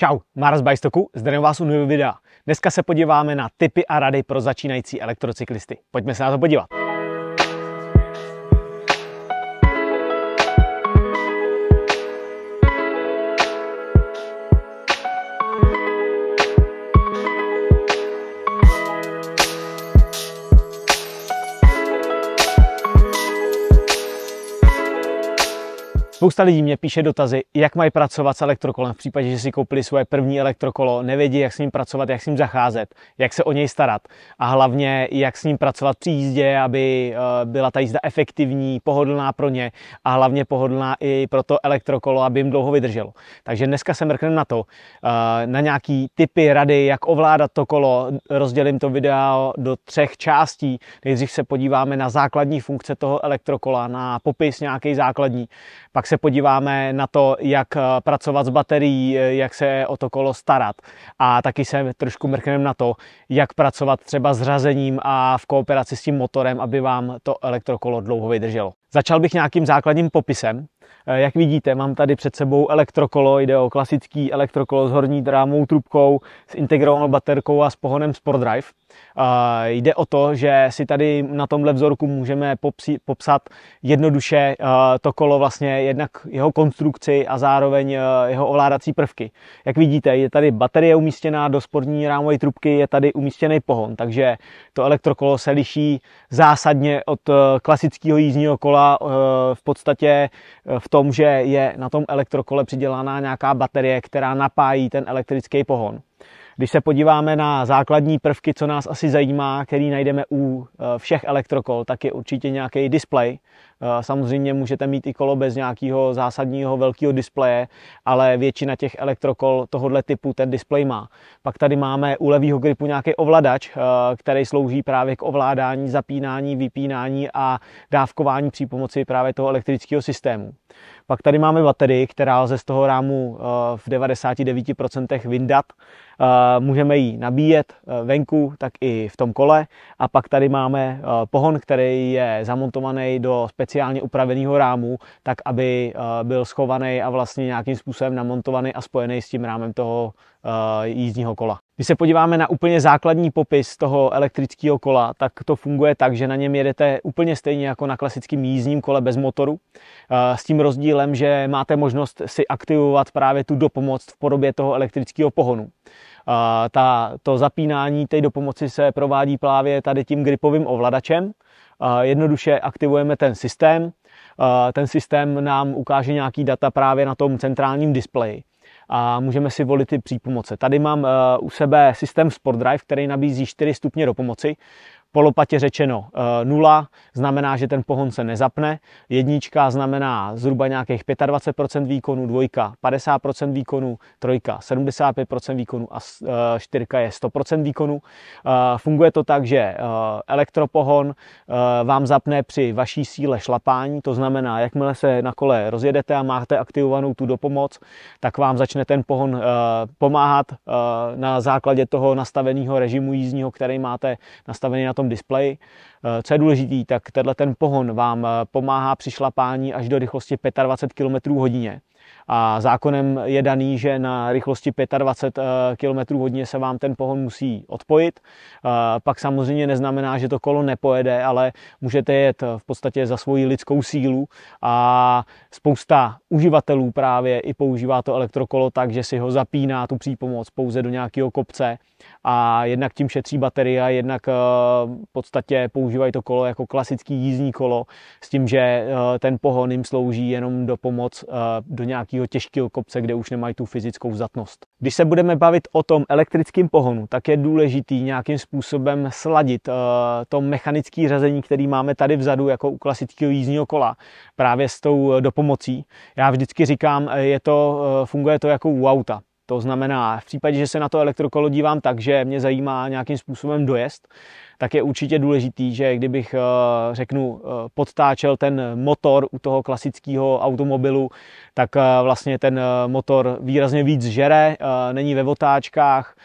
Čau, Mara z Bajstoku, zdravím vás u nového videa. Dneska se podíváme na tipy a rady pro začínající elektrocyklisty. Pojďme se na to podívat. Spousta lidí mě píše dotazy, jak mají pracovat s elektrokolem v případě, že si koupili svoje první elektrokolo, nevědí, jak s ním pracovat, jak s ním zacházet, jak se o něj starat a hlavně, jak s ním pracovat při jízdě, aby eh, byla ta jízda efektivní, pohodlná pro ně a hlavně pohodlná i pro to elektrokolo, aby jim dlouho vydrželo. Takže dneska se mrkneme na to, eh, na nějaký typy, rady, jak ovládat to kolo. Rozdělím to video do třech částí. Nejdřív se podíváme na základní funkce toho elektrokola, na popis nějaký základní, pak se podíváme na to, jak eh, pracovat s baterií, eh, jak se o to kolo starat a taky se trošku mrkneme na to, jak pracovat třeba s řazením a v kooperaci s tím motorem, aby vám to elektrokolo dlouho vydrželo. Začal bych nějakým základním popisem, Eh, jak vidíte, mám tady před sebou elektrokolo, jde o klasický elektrokolo s horní drámou, trubkou, s integrovanou baterkou a s pohonem Sport Drive. Eh, jde o to, že si tady na tomhle vzorku můžeme popsi, popsat jednoduše eh, to kolo vlastně jednak jeho konstrukci a zároveň jeho ovládací prvky. Jak vidíte, je tady baterie umístěná do sportní rámové trubky, je tady umístěný pohon, takže to elektrokolo se liší zásadně od klasického jízdního kola v podstatě v tom, že je na tom elektrokole přidělaná nějaká baterie, která napájí ten elektrický pohon. Když se podíváme na základní prvky, co nás asi zajímá, který najdeme u eh, všech elektrokol, tak je určitě nějaký displej. Eh, samozřejmě můžete mít i kolo bez nějakého zásadního velkého displeje, ale většina těch elektrokol tohohle typu ten displej má. Pak tady máme u levého gripu nějaký ovladač, eh, který slouží právě k ovládání, zapínání, vypínání a dávkování při pomoci právě toho elektrického systému. Pak tady máme baterii, která lze z toho rámu eh, v 99% vyndat. Eh, můžeme ji nabíjet eh, venku, tak i v tom kole. A pak tady máme pohon, který je zamontovaný do speciálně upraveného rámu, tak aby byl schovaný a vlastně nějakým způsobem namontovaný a spojený s tím rámem toho jízdního kola. Když se podíváme na úplně základní popis toho elektrického kola, tak to funguje tak, že na něm jedete úplně stejně jako na klasickém jízdním kole bez motoru, s tím rozdílem, že máte možnost si aktivovat právě tu dopomoc v podobě toho elektrického pohonu. Ta, to zapínání té dopomoci se provádí právě tady tím gripovým ovladačem. Jednoduše aktivujeme ten systém, ten systém nám ukáže nějaký data právě na tom centrálním displeji a můžeme si volit ty přípomoce. Tady mám eh, u sebe systém Sport Drive, který nabízí 4 stupně do pomoci polopatě řečeno eh, nula znamená, že ten pohon se nezapne, jednička znamená zhruba nějakých 25% výkonu, dvojka 50% výkonu, trojka 75% výkonu a eh, čtyřka je 100% výkonu. Eh, funguje to tak, že elektropohon vám zapne při vaší síle šlapání, to znamená, jakmile se na kole rozjedete a máte aktivovanou tu dopomoc, tak vám začne ten pohon pomáhat na základě toho nastaveného režimu jízdního, který máte nastavený na to tom displeji. Eh, co je důležité, tak tenhle ten pohon vám eh, pomáhá při šlapání až do rychlosti 25 km hodině. A zákonem je daný, že na rychlosti 25 eh, km hodině se vám ten pohon musí odpojit. Pak samozřejmě neznamená, že to kolo nepojede, ale můžete jet v podstatě za svoji lidskou sílu a spousta uživatelů právě i používá to elektrokolo tak, že si ho zapíná tu přípomoc pouze do nějakého kopce a jednak tím šetří baterie a jednak eh, v podstatě používají to kolo jako klasický jízdní kolo s tím, že eh, ten pohon jim slouží jenom do pomoc eh, do nějakého těžkého kopce, kde už nemají tu fyzickou zatnost. Když se budeme bavit o tom elektrickém pohonu, tak je důležitý nějakým způsobem sladit to mechanické řazení, který máme tady vzadu jako u klasického jízdního kola právě s tou dopomocí. Já vždycky říkám, je to, funguje to jako u auta. To znamená, v případě, že se na to elektrokolo dívám tak, že mě zajímá nějakým způsobem dojezd, tak je určitě důležitý, že kdybych, eh, řeknu, eh, podtáčel ten motor u toho klasického automobilu, tak eh, vlastně ten motor výrazně víc žere, není ve otáčkách,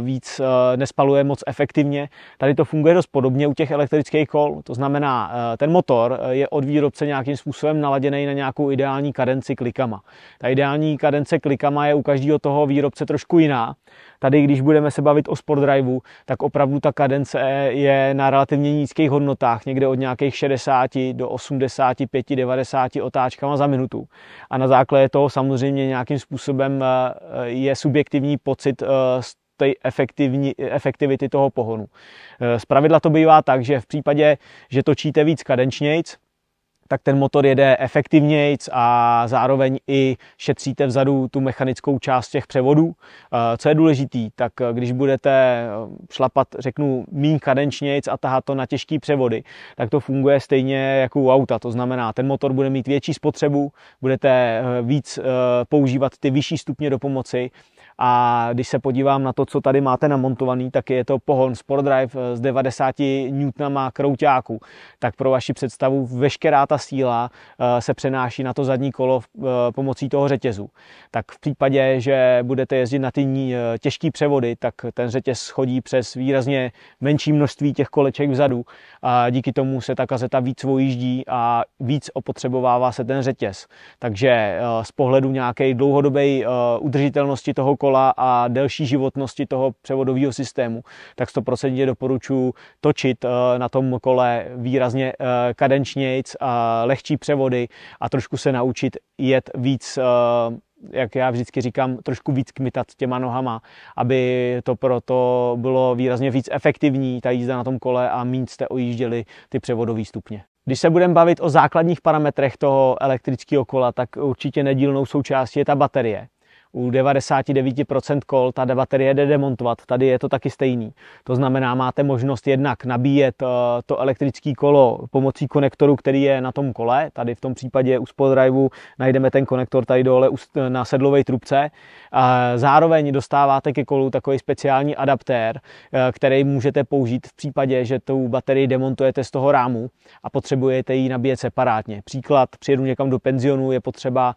víc nespaluje moc efektivně. Tady to funguje dost podobně u těch elektrických kol, to znamená, ten motor je od výrobce nějakým způsobem naladěný na nějakou ideální kadenci klikama. Ta ideální kadence klikama je u každého toho výrobce trošku jiná. Tady, když budeme se bavit o sport driveu, tak opravdu ta kadence je na relativně nízkých hodnotách, někde od nějakých 60 do 85, 90 otáčkama za minutu. A na základě toho samozřejmě nějakým způsobem eh, eh, je subjektivní pocit eh, z té efektivní, efektivity toho pohonu. Z pravidla to bývá tak, že v případě, že točíte víc kadenčnějc, tak ten motor jede efektivnějc a zároveň i šetříte vzadu tu mechanickou část těch převodů. Eh, co je důležitý, tak eh, když budete eh, šlapat, řeknu, méně kadenčnějc a tahat to na těžké převody, tak to funguje stejně jako u auta. To znamená, ten motor bude mít větší spotřebu, budete víc používat ty vyšší stupně do pomoci a když se podívám na to, co tady máte namontovaný, tak je to pohon Sport Drive s 90 Nm krouťáků. Tak pro vaši představu veškerá ta síla eh, se přenáší na to zadní kolo eh, pomocí toho řetězu. Tak v případě, že budete jezdit na ty eh, těžké převody, tak ten řetěz schodí přes výrazně menší množství těch koleček vzadu a díky tomu se ta kazeta víc vojíždí a víc opotřebovává se ten řetěz. Takže z pohledu nějaké dlouhodobé udržitelnosti toho kolo, kola a delší životnosti toho převodového systému, tak 100% doporučuji točit eh, na tom kole výrazně eh, kadenčnějc, lehčí převody a trošku se naučit jet víc eh, jak já vždycky říkám, trošku víc kmitat těma nohama, aby to proto bylo výrazně víc efektivní, ta jízda na tom kole a méně jste ojížděli ty převodové stupně. Když se budeme bavit o základních parametrech toho elektrického kola, tak určitě nedílnou součástí je ta baterie u 99% kol ta baterie jde demontovat. Tady je to taky stejný. To znamená, máte možnost jednak nabíjet eh, to elektrické kolo pomocí konektoru, který je na tom kole. Tady v tom případě u Spodrive najdeme ten konektor tady dole na sedlové trubce. Zároveň dostáváte ke kolu takový speciální adaptér, eh, který můžete použít v případě, že tu baterii demontujete z toho rámu a potřebujete ji nabíjet separátně. Příklad, přijedu někam do penzionu, je potřeba,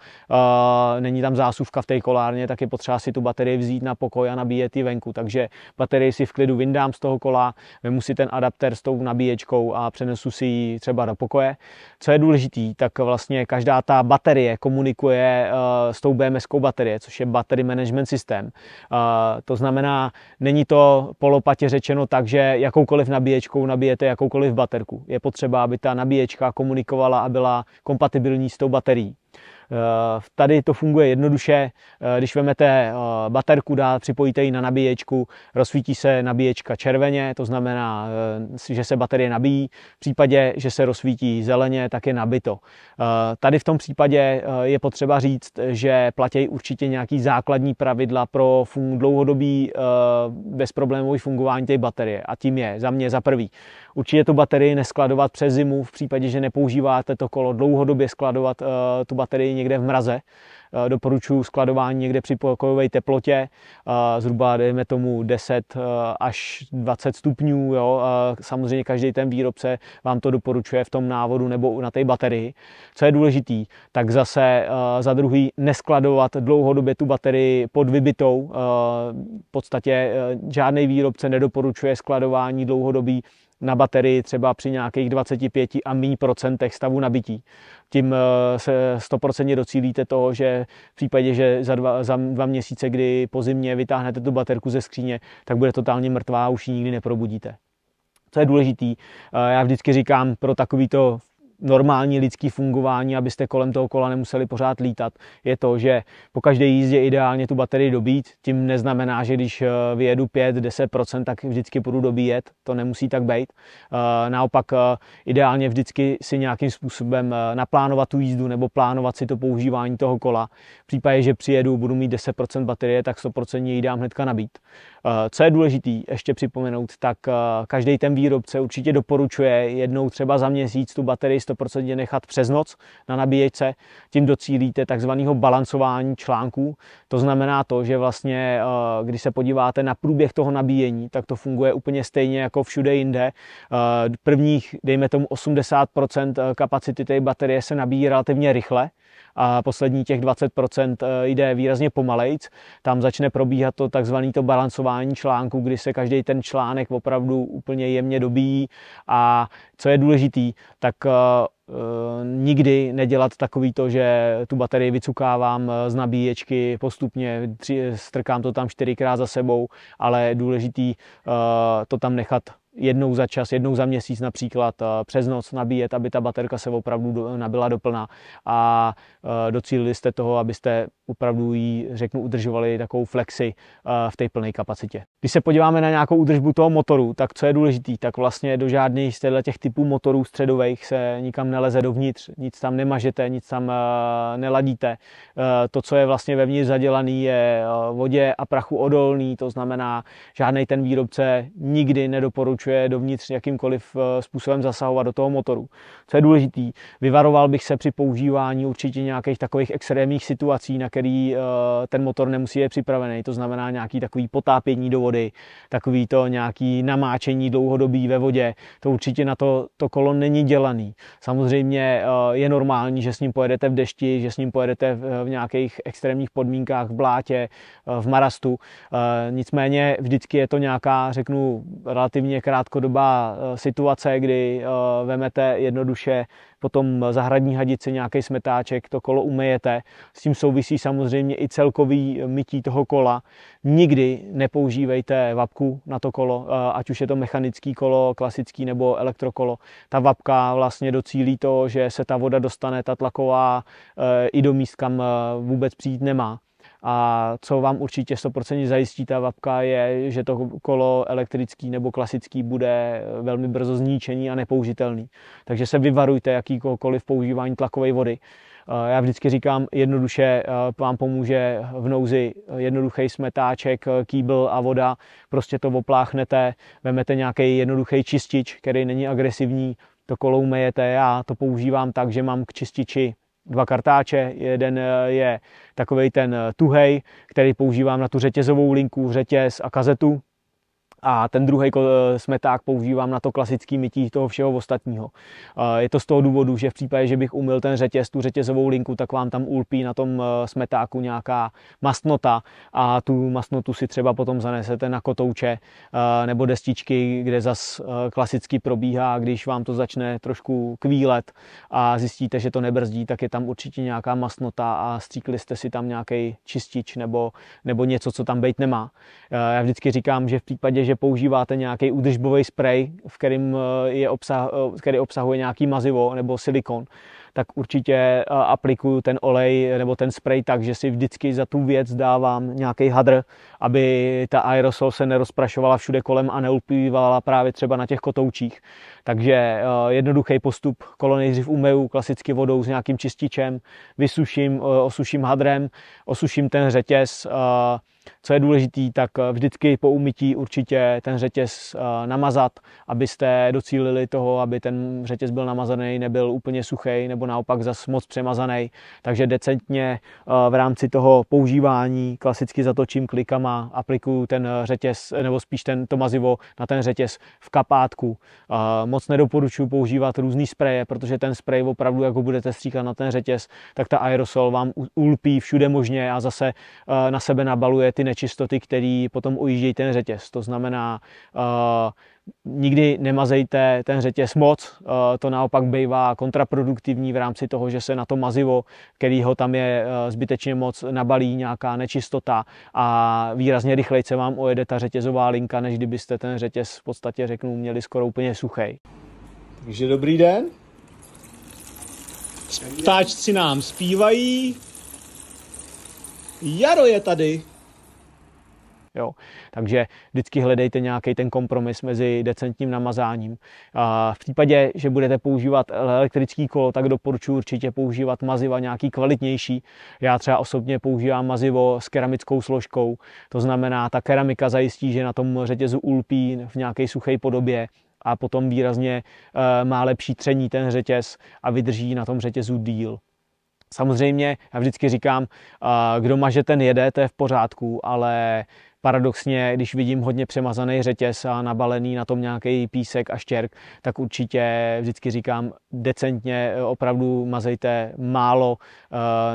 eh, není tam zásuvka v té kole, elektrárně, tak je potřeba si tu baterii vzít na pokoj a nabíjet ji venku. Takže baterii si v klidu vyndám z toho kola, vemu si ten adapter s tou nabíječkou a přenesu si ji třeba do pokoje. Co je důležitý, tak vlastně každá ta baterie komunikuje eh, s tou BMS baterie, což je battery management systém. Eh, to znamená, není to polopatě řečeno tak, že jakoukoliv nabíječkou nabijete jakoukoliv baterku. Je potřeba, aby ta nabíječka komunikovala a byla kompatibilní s tou baterií. Eh, tady to funguje jednoduše, eh, když vemete eh, baterku dál, připojíte ji na nabíječku, rozsvítí se nabíječka červeně, to znamená, že se baterie nabíjí. V případě, že se rozsvítí zeleně, tak je nabito. Tady v tom případě je potřeba říct, že platí určitě nějaký základní pravidla pro dlouhodobý bezproblémový fungování té baterie a tím je za mě za prvý Určitě tu baterii neskladovat přes zimu, v případě, že nepoužíváte to kolo dlouhodobě skladovat eh, tu baterii někde v mraze. Eh, doporučuji skladování někde při pokojové teplotě, eh, zhruba dejme tomu 10 až 20 stupňů. Jo. Samozřejmě každý ten výrobce vám to doporučuje v tom návodu nebo na té baterii. Co je důležitý, tak zase za druhý neskladovat dlouhodobě tu baterii pod vybitou. V podstatě žádný výrobce nedoporučuje skladování dlouhodobí na baterii třeba při nějakých 25 a méně procentech stavu nabití. Tím eh, se 100% docílíte toho, že v případě, že za dva, za dva měsíce, kdy po zimě vytáhnete tu baterku ze skříně, tak bude totálně mrtvá a už ji nikdy neprobudíte co je důležitý. Eh, já vždycky říkám pro takovýto normální lidský fungování, abyste kolem toho kola nemuseli pořád lítat, je to, že po každé jízdě ideálně tu baterii dobít. Tím neznamená, že když eh, vyjedu 5-10%, tak vždycky budu dobíjet. To nemusí tak být. Eh, naopak eh, ideálně vždycky si nějakým způsobem naplánovat tu jízdu nebo plánovat si to používání toho kola. V případě, že přijedu, budu mít 10% baterie, tak 100% ji dám hnedka nabít. Co je důležitý ještě připomenout, tak každý ten výrobce určitě doporučuje jednou třeba za měsíc tu baterii 100% nechat přes noc na nabíječce. Tím docílíte takzvaného balancování článků. To znamená to, že vlastně, eh, když se podíváte na průběh toho nabíjení, tak to funguje úplně stejně jako všude jinde. Eh, prvních, dejme tomu 80% eh, kapacity té baterie se nabíjí relativně rychle, a poslední těch 20% eh, jde výrazně pomalejc. Tam začne probíhat to tzv. to balancování článku, kdy se každý ten článek opravdu úplně jemně dobíjí a co je důležitý, tak eh, eh, nikdy nedělat takový to, že tu baterii vycukávám z nabíječky postupně, strkám to tam čtyřikrát za sebou, ale je důležitý to tam nechat jednou za čas, jednou za měsíc například eh, přes noc nabíjet, aby ta baterka se opravdu nabila doplná a eh, docílili jste toho, abyste opravdu ji, řeknu, udržovali takovou flexi eh, v té plné kapacitě. Když se podíváme na nějakou údržbu toho motoru, tak co je důležitý, tak vlastně do žádných z těch typů motorů středových se nikam neleze dovnitř, nic tam nemažete, nic tam neladíte. To, co je vlastně vevnitř zadělaný, je vodě a prachu odolný, to znamená, žádný ten výrobce nikdy nedoporučuje umožňuje dovnitř jakýmkoliv eh, způsobem zasahovat do toho motoru. Co je důležitý, vyvaroval bych se při používání určitě nějakých takových extrémních situací, na který eh, ten motor nemusí být připravený. To znamená nějaký takový potápění do vody, takový to nějaký namáčení dlouhodobý ve vodě. To určitě na to, to kolo není dělaný. Samozřejmě eh, je normální, že s ním pojedete v dešti, že s ním pojedete v nějakých extrémních podmínkách, v blátě, v marastu. Nicméně vždycky je to nějaká, řeknu, relativně krátká krátkodobá eh, situace, kdy eh, vemete jednoduše potom zahradní hadici nějaký smetáček, to kolo umyjete. S tím souvisí samozřejmě i celkový eh, mytí toho kola. Nikdy nepoužívejte vapku na to kolo, ať už je to mechanický kolo, klasický nebo elektrokolo. Ta vapka vlastně docílí to, že se ta voda dostane, ta tlaková, i do míst, kam vůbec přijít nemá. A co vám určitě 100% zajistí ta vapka je, že to kolo elektrický nebo klasický bude eh, velmi brzo zničený a nepoužitelný. Takže se vyvarujte jakýkoliv používání tlakové vody. Eh, já vždycky říkám, jednoduše eh, vám pomůže v nouzi jednoduchý smetáček, kýbl a voda. Prostě to opláchnete, vemete nějaký jednoduchý čistič, který není agresivní, to kolo umejete. Já to používám tak, že mám k čističi dva kartáče. Jeden eh, je takový ten eh, tuhej, který používám na tu řetězovou linku, řetěz a kazetu, a ten druhý smeták používám na to klasický mytí toho všeho ostatního. Je to z toho důvodu, že v případě, že bych umyl ten řetěz, tu řetězovou linku, tak vám tam ulpí na tom e, smetáku nějaká masnota a tu masnotu si třeba potom zanesete na kotouče e, nebo destičky, kde zas e, klasicky probíhá, když vám to začne trošku kvílet a zjistíte, že to nebrzdí, tak je tam určitě nějaká masnota a stříkli jste si tam nějaký čistič nebo, nebo něco, co tam být nemá. Já vždycky říkám, že v případě, že používáte nějaký údržbový sprej, v kterým eh, je obsah, eh, který obsahuje nějaký mazivo nebo silikon, tak určitě eh, aplikuju ten olej nebo ten sprej tak, že si vždycky za tu věc dávám nějaký hadr, aby ta aerosol se nerozprašovala všude kolem a neulpívala právě třeba na těch kotoučích. Takže jednoduchý postup, kolo nejdřív umeju klasicky vodou s nějakým čističem, vysuším, osuším hadrem, osuším ten řetěz, co je důležité, tak eh, vždycky po umytí určitě ten řetěz eh, namazat, abyste docílili toho, aby ten řetěz byl namazaný, nebyl úplně suchý nebo naopak zas moc přemazaný. Takže decentně eh, v rámci toho používání klasicky zatočím klikama, aplikuju ten řetěz, nebo spíš ten, to mazivo na ten řetěz v kapátku. Moc nedoporučuji používat různý spreje, protože ten sprej opravdu, jak ho budete stříkat na ten řetěz, tak ta aerosol vám ulpí všude možně a zase na sebe nabaluje ty nečistoty, které potom ujíždějí ten řetěz. To znamená, eh, nikdy nemazejte ten řetěz moc, eh, to naopak bývá kontraproduktivní v rámci toho, že se na to mazivo, ho tam je eh, zbytečně moc, nabalí nějaká nečistota a výrazně rychleji se vám ojede ta řetězová linka, než kdybyste ten řetěz v podstatě, řeknu, měli skoro úplně suchý. Takže dobrý den. Ptáčci nám zpívají. Jaro je tady. Jo. Takže vždycky hledejte nějaký ten kompromis mezi decentním namazáním. A v případě, že budete používat elektrický kolo, tak doporučuji určitě používat maziva nějaký kvalitnější. Já třeba osobně používám mazivo s keramickou složkou, to znamená, ta keramika zajistí, že na tom řetězu ulpí v nějaké suché podobě, a potom výrazně eh, má lepší tření ten řetěz a vydrží na tom řetězu díl. Samozřejmě, já vždycky říkám, eh, kdo maže, ten jede, to je v pořádku, ale paradoxně, když vidím hodně přemazaný řetěz a nabalený na tom nějaký písek a štěrk, tak určitě vždycky říkám decentně, eh, opravdu mazejte málo,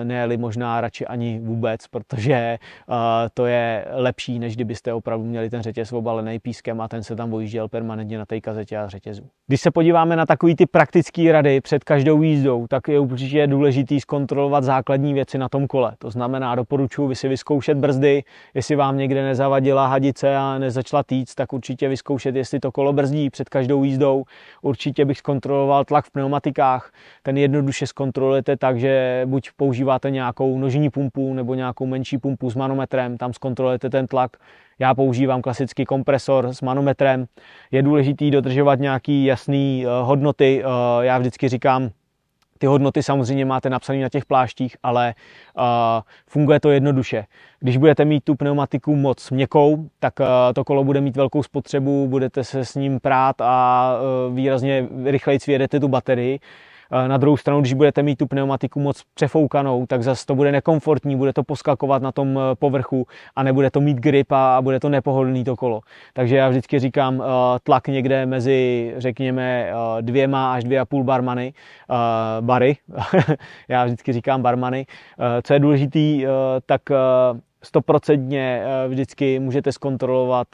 eh, ne možná radši ani vůbec, protože eh, to je lepší, než kdybyste opravdu měli ten řetěz obalený pískem a ten se tam vojížděl permanentně na té kazetě a řetězu. Když se podíváme na takový ty praktické rady před každou jízdou, tak je určitě důležité zkontrolovat základní věci na tom kole. To znamená, doporučuji vy si vyzkoušet brzdy, jestli vám někde ne nezavadila hadice a nezačala týc, tak určitě vyzkoušet, jestli to kolo brzdí před každou jízdou. Určitě bych zkontroloval tlak v pneumatikách. Ten jednoduše zkontrolujete tak, že buď používáte nějakou nožní pumpu nebo nějakou menší pumpu s manometrem, tam zkontrolujete ten tlak. Já používám klasický kompresor s manometrem. Je důležitý dodržovat nějaký jasný eh, hodnoty. Eh, já vždycky říkám, ty hodnoty samozřejmě máte napsané na těch pláštích, ale uh, funguje to jednoduše. Když budete mít tu pneumatiku moc měkkou, tak uh, to kolo bude mít velkou spotřebu, budete se s ním prát a uh, výrazně rychleji svědete tu baterii. Na druhou stranu, když budete mít tu pneumatiku moc přefoukanou, tak zase to bude nekomfortní, bude to poskakovat na tom eh, povrchu a nebude to mít grip a bude to nepohodlný to kolo. Takže já vždycky říkám eh, tlak někde mezi, řekněme, eh, dvěma až dvě a půl barmany, bary, já vždycky říkám barmany. Co je důležitý, tak stoprocentně vždycky můžete zkontrolovat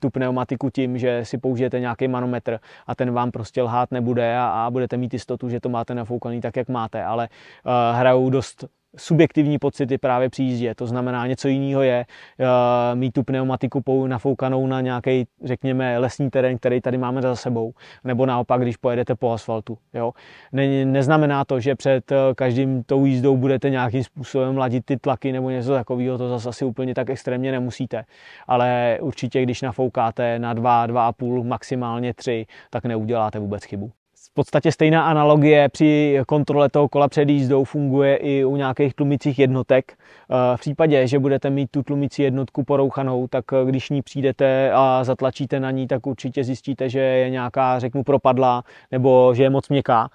tu pneumatiku tím, že si použijete nějaký manometr a ten vám prostě lhát nebude a, a budete mít jistotu, že to máte nafoukaný tak, jak máte, ale uh, hrajou dost subjektivní pocity právě při jízdě. To znamená, něco jiného je eh, mít tu pneumatiku nafoukanou na nějaký, řekněme, lesní terén, který tady máme za sebou, nebo naopak, když pojedete po asfaltu. Jo? Ne, neznamená to, že před eh, každým tou jízdou budete nějakým způsobem ladit ty tlaky nebo něco takového, to zase asi úplně tak extrémně nemusíte. Ale určitě, když nafoukáte na 2, 2,5, maximálně 3, tak neuděláte vůbec chybu v podstatě stejná analogie při kontrole toho kola před jízdou funguje i u nějakých tlumicích jednotek. Eh, v případě, že budete mít tu tlumicí jednotku porouchanou, tak eh, když ní přijdete a zatlačíte na ní, tak určitě zjistíte, že je nějaká, řeknu, propadla, nebo že je moc měkká.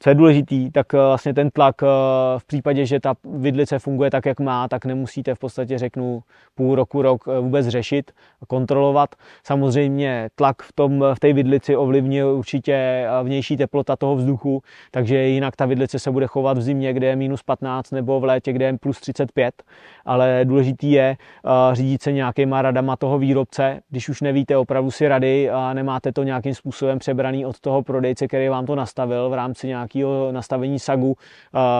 Co je důležitý, tak eh, vlastně ten tlak eh, v případě, že ta vidlice funguje tak, jak má, tak nemusíte v podstatě, řeknu, půl roku, rok eh, vůbec řešit, kontrolovat. Samozřejmě tlak v, tom, v té vidlici ovlivní určitě vnější teplota toho vzduchu, takže jinak ta vidlice se bude chovat v zimě, kde je minus 15 nebo v létě, kde je plus 35, ale důležitý je řídit se nějakýma radama toho výrobce, když už nevíte opravdu si rady a nemáte to nějakým způsobem přebraný od toho prodejce, který vám to nastavil v rámci nějak nějakého nastavení sagu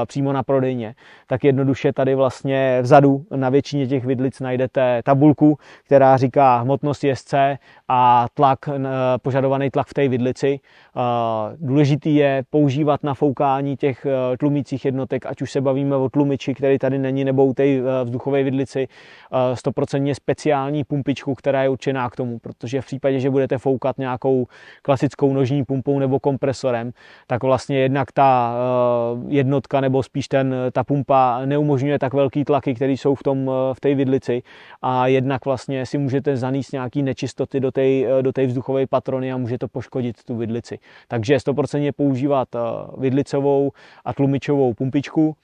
eh, přímo na prodejně, tak jednoduše tady vlastně vzadu na většině těch vidlic najdete tabulku, která říká hmotnost JSC a tlak, eh, požadovaný tlak v té vidlici. Eh, důležitý je používat na foukání těch tlumících jednotek, ať už se bavíme o tlumiči, který tady není, nebo u té vzduchové vidlici, 100% speciální pumpičku, která je určená k tomu, protože v případě, že budete foukat nějakou klasickou nožní pumpou nebo kompresorem, tak vlastně jedna jednak ta eh, jednotka nebo spíš ten, eh, ta pumpa neumožňuje tak velký tlaky, které jsou v, tom, eh, v té vidlici a jednak vlastně si můžete zaníst nějaké nečistoty do té do té vzduchové patrony a může to poškodit tu vidlici. Takže 100% používat vidlicovou a tlumičovou pumpičku,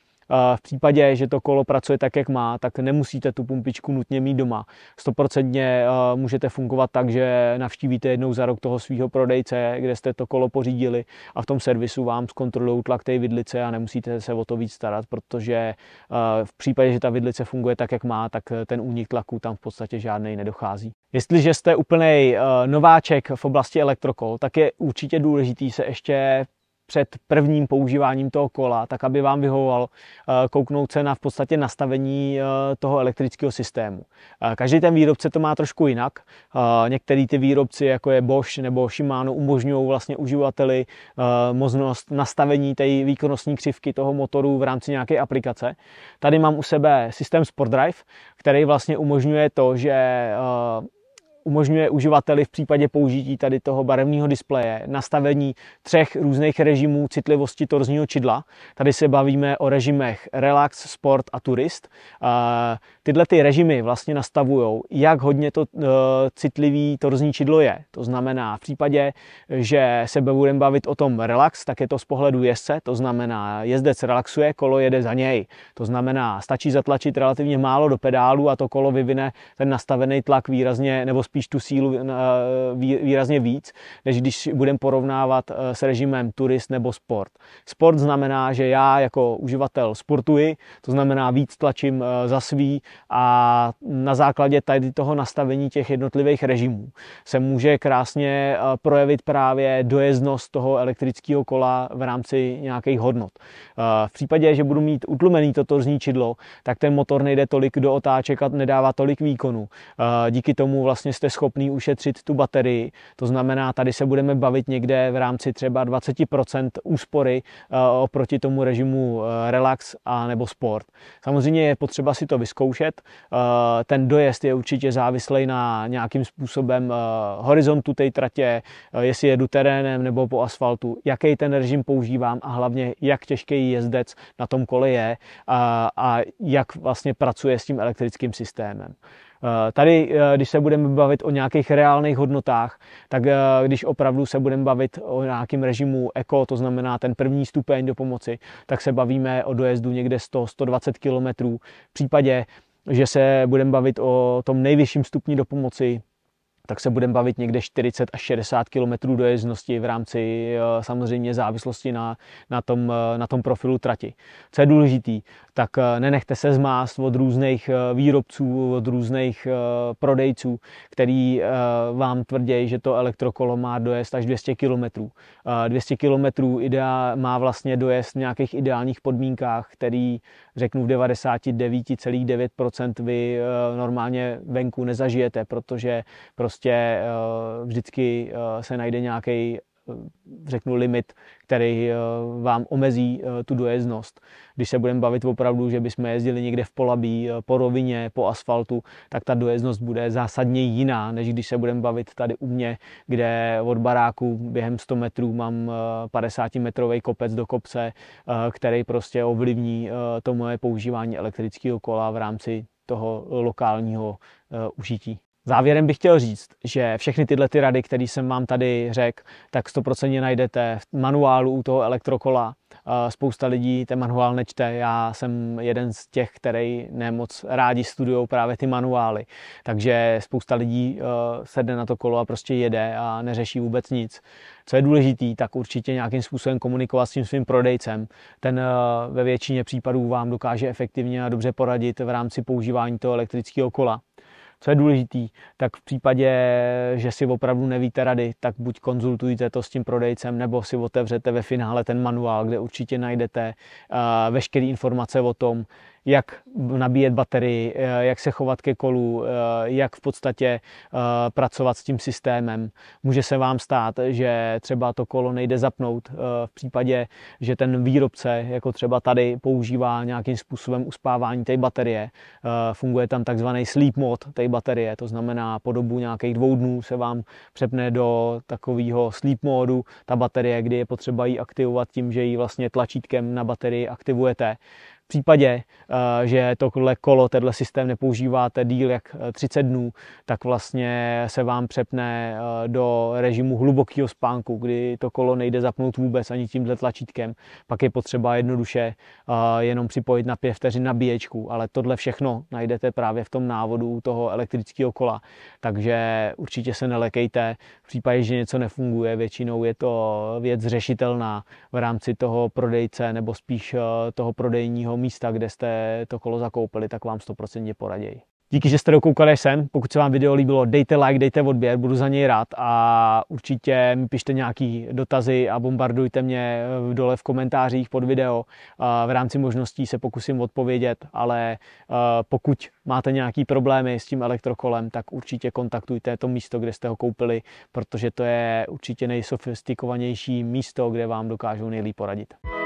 v případě, že to kolo pracuje tak, jak má, tak nemusíte tu pumpičku nutně mít doma. Stoprocentně eh, můžete fungovat tak, že navštívíte jednou za rok toho svého prodejce, kde jste to kolo pořídili a v tom servisu vám zkontrolují tlak té vidlice a nemusíte se o to víc starat, protože eh, v případě, že ta vidlice funguje tak, jak má, tak eh, ten únik tlaku tam v podstatě žádný nedochází. Jestliže jste úplný nováček v oblasti elektrokol, tak je určitě důležitý se ještě před prvním používáním toho kola, tak aby vám vyhovoval eh, kouknout se na v podstatě nastavení eh, toho elektrického systému. Eh, každý ten výrobce to má trošku jinak. Některý ty výrobci, jako je Bosch nebo Shimano, umožňují vlastně uživateli možnost nastavení té výkonnostní křivky toho motoru v rámci nějaké aplikace. Tady mám u sebe systém Sport Drive, který vlastně umožňuje to, že umožňuje uživateli v případě použití tady toho barevného displeje nastavení třech různých režimů citlivosti torzního čidla. Tady se bavíme o režimech Relax, Sport a Turist. Tyhle ty režimy vlastně nastavují, jak hodně to e, citlivý torzní čidlo je. To znamená, v případě, že se budeme bavit o tom relax, tak je to z pohledu jezdce, to znamená, jezdec relaxuje, kolo jede za něj. To znamená, stačí zatlačit relativně málo do pedálu a to kolo vyvine ten nastavený tlak výrazně nebo spíš tu sílu eh, výrazně víc, než když budeme porovnávat eh, s režimem turist nebo sport. Sport znamená, že já jako uživatel sportuji, to znamená víc tlačím eh, za svý a na základě tady toho nastavení těch jednotlivých režimů se může krásně projevit právě dojezdnost toho elektrického kola v rámci nějakých hodnot. V případě, že budu mít utlumený toto zničidlo, tak ten motor nejde tolik do otáček a nedává tolik výkonu. Díky tomu vlastně jste schopný ušetřit tu baterii. To znamená, tady se budeme bavit někde v rámci třeba 20% úspory eh, oproti tomu režimu eh, relax a nebo sport. Samozřejmě je potřeba si to vyzkoušet. Eh, ten dojezd je určitě závislý na nějakým způsobem horizontu té tratě, jestli jedu terénem nebo po asfaltu, jaký ten režim používám a hlavně jak těžký jezdec na tom kole je a, a jak vlastně pracuje s tím elektrickým systémem. Eh, tady, eh, když se budeme bavit o nějakých reálných hodnotách, tak eh, když opravdu se budeme bavit o nějakém režimu eko, to znamená ten první stupeň do pomoci, tak se bavíme o dojezdu někde 100-120 km. V případě, že se budeme bavit o tom nejvyšším stupni do pomoci, tak se budeme bavit někde 40 až 60 km dojezdnosti v rámci samozřejmě závislosti na, na, tom, na tom profilu trati. Co je důležité, tak eh, nenechte se zmást od různých eh, výrobců, od různých eh, prodejců, který vám tvrdí, že to elektrokolo má dojezd až 200 km. 200 km idea má vlastně dojezd v nějakých ideálních podmínkách, který řeknu v 99,9% vy normálně venku nezažijete, protože prostě vždycky se najde nějaký Eh, řeknu, limit, který eh, vám omezí eh, tu dojezdnost. Když se budeme bavit opravdu, že bychom jezdili někde v polabí, po rovině, po asfaltu, tak ta dojezdnost bude zásadně jiná, než když se budeme bavit tady u mě, kde od baráku během 100 metrů mám 50-metrový kopec do kopce, který prostě ovlivní to moje používání elektrického kola v rámci toho lokálního užití. Závěrem bych chtěl říct, že všechny tyhle ty rady, které jsem vám tady řekl, tak 100% najdete v manuálu u toho elektrokola. Eh, spousta lidí ten manuál nečte, já jsem jeden z těch, který nemoc rádi studují právě ty manuály. Takže spousta lidí eh, sedne na to kolo a prostě jede a neřeší vůbec nic. Co je důležité, tak určitě nějakým způsobem komunikovat s tím svým prodejcem. Ten eh, ve většině případů vám dokáže efektivně a dobře poradit v rámci používání toho elektrického kola. Co je důležitý, tak v případě, že si opravdu nevíte rady, tak buď konzultujte to s tím prodejcem, nebo si otevřete ve finále ten manuál, kde určitě najdete eh, veškeré informace o tom, jak nabíjet baterii, eh, jak se chovat ke kolu, eh, jak v podstatě eh, pracovat s tím systémem. Může se vám stát, že třeba to kolo nejde zapnout v případě, že ten výrobce, jako třeba tady, používá nějakým způsobem uspávání té baterie. Funguje tam takzvaný sleep mod té baterie, to znamená po dobu nějakých dvou dnů se vám přepne do takového sleep modu. ta baterie, kdy je potřeba ji aktivovat tím, že ji vlastně tlačítkem na baterii aktivujete. V případě, eh, že tohle kolo, tenhle systém nepoužíváte díl jak 30 eh, dnů, tak vlastně se vám přepne eh, do režimu hlubokého spánku, kdy to kolo nejde zapnout vůbec ani tímhle tlačítkem. Pak je potřeba jednoduše jenom připojit na 5 vteřin nabíječku, ale tohle všechno najdete právě v tom návodu toho elektrického kola. Takže určitě se nelekejte. V případě, že něco nefunguje, většinou je to věc řešitelná v rámci toho prodejce nebo spíš toho prodejního daného místa, kde jste to kolo zakoupili, tak vám 100% poraději. Díky, že jste dokoukali až sem. Pokud se vám video líbilo, dejte like, dejte odběr, budu za něj rád a určitě mi pište nějaký dotazy a bombardujte mě eh, dole v komentářích pod video. Eh, v rámci možností se pokusím odpovědět, ale eh, pokud máte nějaký problémy s tím elektrokolem, tak určitě kontaktujte to místo, kde jste ho koupili, protože to je určitě nejsofistikovanější místo, kde vám dokážou nejlíp poradit.